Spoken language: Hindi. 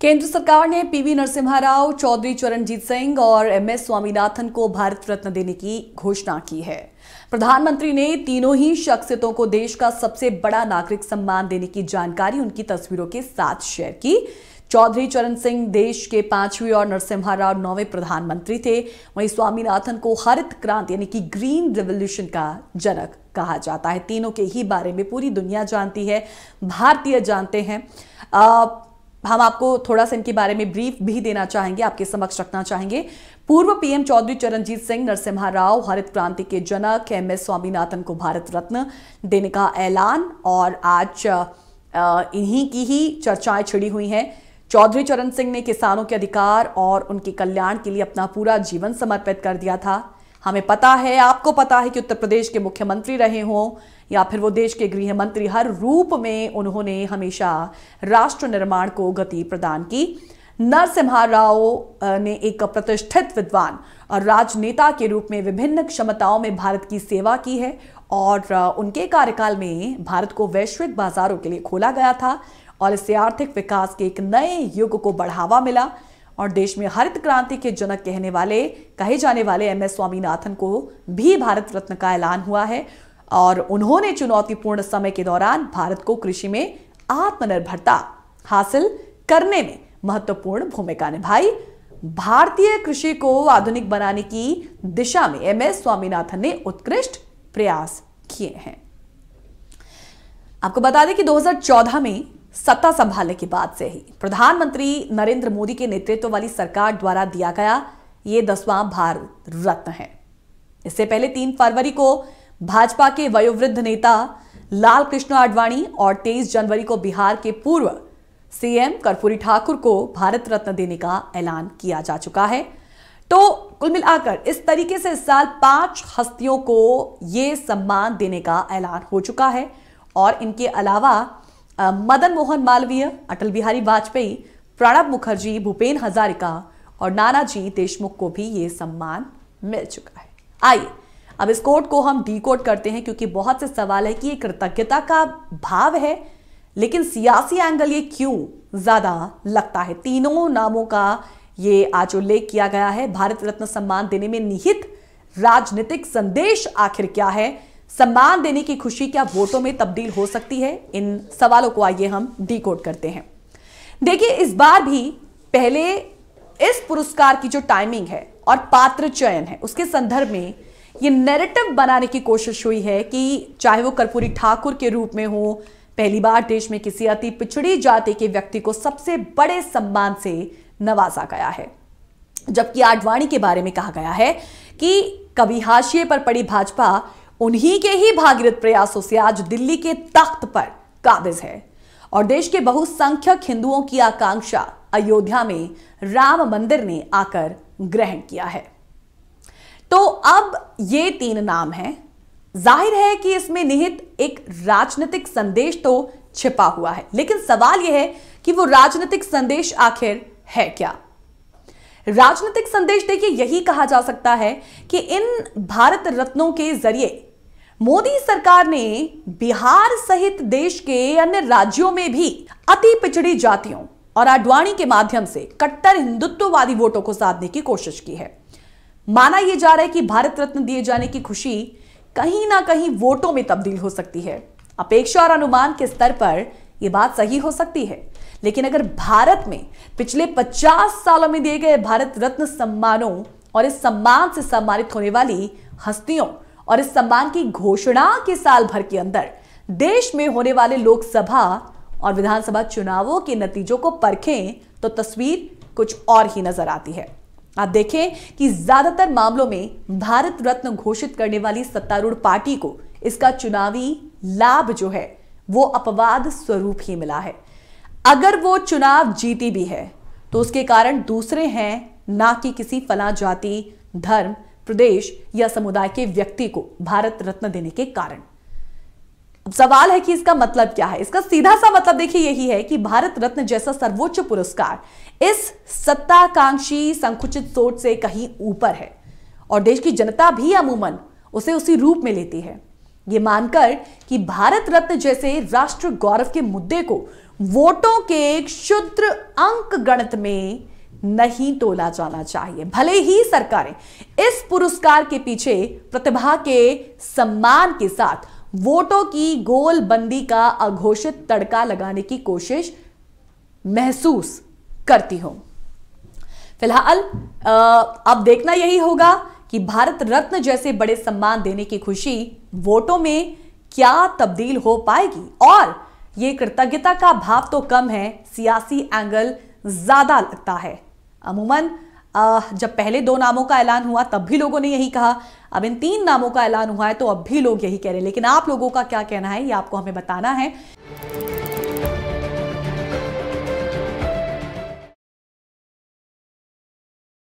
केंद्र सरकार ने पीवी नरसिम्हा राव चौधरी चरणजीत सिंह और एमएस स्वामीनाथन को भारत रत्न देने की घोषणा की है प्रधानमंत्री ने तीनों ही शख्सियतों को देश का सबसे बड़ा नागरिक सम्मान देने की जानकारी उनकी तस्वीरों के साथ शेयर की चौधरी चरण सिंह देश के पांचवें और नरसिम्हा राव नौवे प्रधानमंत्री थे वहीं स्वामीनाथन को हरित क्रांति यानी कि ग्रीन रेवोल्यूशन का जनक कहा जाता है तीनों के ही बारे में पूरी दुनिया जानती है भारतीय जानते हैं हम आपको थोड़ा सा इनके बारे में ब्रीफ भी देना चाहेंगे आपके समक्ष रखना चाहेंगे पूर्व पीएम चौधरी चरणजीत सिंह नरसिम्हा राव हरित क्रांति के जनक एम एस स्वामीनाथन को भारत रत्न देने का ऐलान और आज इन्हीं की ही चर्चाएं छिड़ी हुई हैं चौधरी चरण सिंह ने किसानों के अधिकार और उनके कल्याण के लिए अपना पूरा जीवन समर्पित कर दिया था हमें पता है आपको पता है कि उत्तर प्रदेश के मुख्यमंत्री रहे हों या फिर वो देश के गृह मंत्री हर रूप में उन्होंने हमेशा राष्ट्र निर्माण को गति प्रदान की नरसिम्हा राव ने एक प्रतिष्ठित विद्वान और राजनेता के रूप में विभिन्न क्षमताओं में भारत की सेवा की है और उनके कार्यकाल में भारत को वैश्विक बाजारों के लिए खोला गया था और इससे आर्थिक विकास के एक नए युग को बढ़ावा मिला और देश में हरित क्रांति के जनक कहने वाले कहे जाने वाले एम एस स्वामीनाथन को भी भारत रत्न का ऐलान हुआ है और उन्होंने चुनौतीपूर्ण समय के दौरान भारत को कृषि में आत्मनिर्भरता हासिल करने में महत्वपूर्ण भूमिका निभाई भारतीय कृषि को आधुनिक बनाने की दिशा में एम एस स्वामीनाथन ने उत्कृष्ट प्रयास किए हैं आपको बता दें कि 2014 में सत्ता संभालने के बाद से ही प्रधानमंत्री नरेंद्र मोदी के नेतृत्व वाली सरकार द्वारा दिया गया ये दसवां भारत रत्न है इससे पहले तीन फरवरी को भाजपा के वयोवृद्ध नेता लाल कृष्ण आडवाणी और तेईस जनवरी को बिहार के पूर्व सीएम कर्पूरी ठाकुर को भारत रत्न देने का ऐलान किया जा चुका है तो कुल मिलाकर इस तरीके से इस साल पांच हस्तियों को ये सम्मान देने का ऐलान हो चुका है और इनके अलावा मदन मोहन मालवीय अटल बिहारी वाजपेयी प्रणब मुखर्जी भूपेन हजारिका और नानाजी देशमुख को भी ये सम्मान मिल चुका है आइए अब इस कोट को हम कोट करते हैं क्योंकि बहुत से सवाल है कि ये कृतज्ञता का भाव है लेकिन सियासी एंगल ये क्यों ज्यादा लगता है तीनों नामों का ये आज उल्लेख किया गया है भारत रत्न सम्मान देने में निहित राजनीतिक संदेश आखिर क्या है सम्मान देने की खुशी क्या वोटों में तब्दील हो सकती है इन सवालों को आइए हम डी करते हैं देखिए इस बार भी पहले इस पुरस्कार की जो टाइमिंग है और पात्र चयन है उसके संदर्भ में ये नैरेटिव बनाने की कोशिश हुई है कि चाहे वो कर्पूरी ठाकुर के रूप में हो पहली बार देश में किसी अति पिछड़ी जाति के व्यक्ति को सबसे बड़े सम्मान से नवाजा गया है जबकि आडवाणी के बारे में कहा गया है कि कभी हाशिए पर पड़ी भाजपा उन्हीं के ही भागीरथ प्रयासों से आज दिल्ली के तख्त पर काबिज है और देश के बहुसंख्यक हिंदुओं की आकांक्षा अयोध्या में राम मंदिर ने आकर ग्रहण किया है तो अब ये तीन नाम हैं जाहिर है कि इसमें निहित एक राजनीतिक संदेश तो छिपा हुआ है लेकिन सवाल यह है कि वो राजनीतिक संदेश आखिर है क्या राजनीतिक संदेश देखिए यही कहा जा सकता है कि इन भारत रत्नों के जरिए मोदी सरकार ने बिहार सहित देश के अन्य राज्यों में भी अति पिछड़ी जातियों और आडवाणी के माध्यम से कट्टर हिंदुत्ववादी वोटों को साधने की कोशिश की है माना यह जा रहा है कि भारत रत्न दिए जाने की खुशी कहीं ना कहीं वोटों में तब्दील हो सकती है अपेक्षा और अनुमान के स्तर पर यह बात सही हो सकती है लेकिन अगर भारत में पिछले 50 सालों में दिए गए भारत रत्न सम्मानों और इस सम्मान से सम्मानित होने वाली हस्तियों और इस सम्मान की घोषणा के साल भर के अंदर देश में होने वाले लोकसभा और विधानसभा चुनावों के नतीजों को परखें तो तस्वीर कुछ और ही नजर आती है आप देखें कि ज्यादातर मामलों में भारत रत्न घोषित करने वाली सत्तारूढ़ पार्टी को इसका चुनावी लाभ जो है वो अपवाद स्वरूप ही मिला है अगर वो चुनाव जीती भी है तो उसके कारण दूसरे हैं ना कि किसी फला जाति धर्म प्रदेश या समुदाय के व्यक्ति को भारत रत्न देने के कारण अब सवाल है कि इसका मतलब क्या है इसका सीधा सा मतलब देखिए यही है कि भारत रत्न जैसा सर्वोच्च पुरस्कार इस सत्ताकांक्षी संकुचित सोच से कहीं ऊपर है और देश की जनता भी अमूमन उसे उसी रूप में लेती है यह मानकर कि भारत रत्न जैसे राष्ट्र गौरव के मुद्दे को वोटों के क्षुद्र अंक गणित में नहीं तोला जाना चाहिए भले ही सरकारें इस पुरस्कार के पीछे प्रतिभा के सम्मान के साथ वोटों की गोलबंदी का अघोषित तड़का लगाने की कोशिश महसूस करती हो फिलहाल अब देखना यही होगा कि भारत रत्न जैसे बड़े सम्मान देने की खुशी वोटों में क्या तब्दील हो पाएगी और ये कृतज्ञता का भाव तो कम है सियासी एंगल ज्यादा लगता है अमूमन जब पहले दो नामों का ऐलान हुआ तब भी लोगों ने यही कहा अब इन तीन नामों का ऐलान हुआ है तो अब भी लोग यही कह रहे हैं लेकिन आप लोगों का क्या कहना है ये आपको हमें बताना है